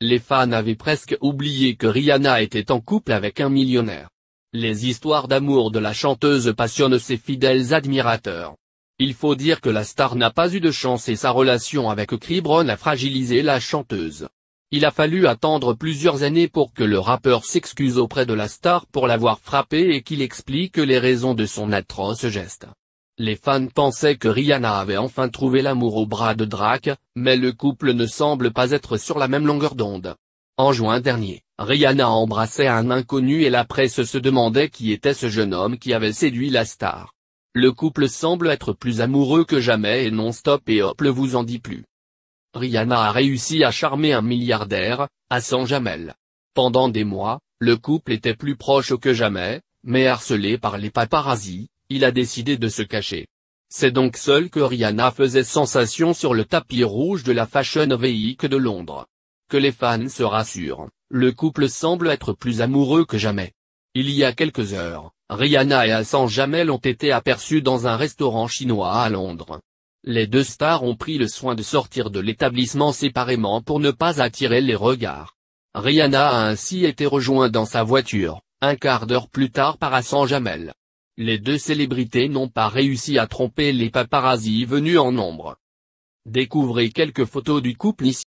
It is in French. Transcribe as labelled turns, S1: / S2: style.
S1: Les fans avaient presque oublié que Rihanna était en couple avec un millionnaire. Les histoires d'amour de la chanteuse passionnent ses fidèles admirateurs. Il faut dire que la star n'a pas eu de chance et sa relation avec Cribron a fragilisé la chanteuse. Il a fallu attendre plusieurs années pour que le rappeur s'excuse auprès de la star pour l'avoir frappé et qu'il explique les raisons de son atroce geste. Les fans pensaient que Rihanna avait enfin trouvé l'amour au bras de Drake, mais le couple ne semble pas être sur la même longueur d'onde. En juin dernier, Rihanna embrassait un inconnu et la presse se demandait qui était ce jeune homme qui avait séduit la star. Le couple semble être plus amoureux que jamais et non-stop et hop le vous en dit plus. Rihanna a réussi à charmer un milliardaire, Hassan Jamel. Pendant des mois, le couple était plus proche que jamais, mais harcelé par les paparazzis, il a décidé de se cacher. C'est donc seul que Rihanna faisait sensation sur le tapis rouge de la Fashion Week de Londres. Que les fans se rassurent, le couple semble être plus amoureux que jamais. Il y a quelques heures, Rihanna et Hassan Jamel ont été aperçus dans un restaurant chinois à Londres. Les deux stars ont pris le soin de sortir de l'établissement séparément pour ne pas attirer les regards. Rihanna a ainsi été rejoint dans sa voiture, un quart d'heure plus tard par Hassan Jamel les deux célébrités n'ont pas réussi à tromper les paparazzis venus en nombre. Découvrez quelques photos du couple ici.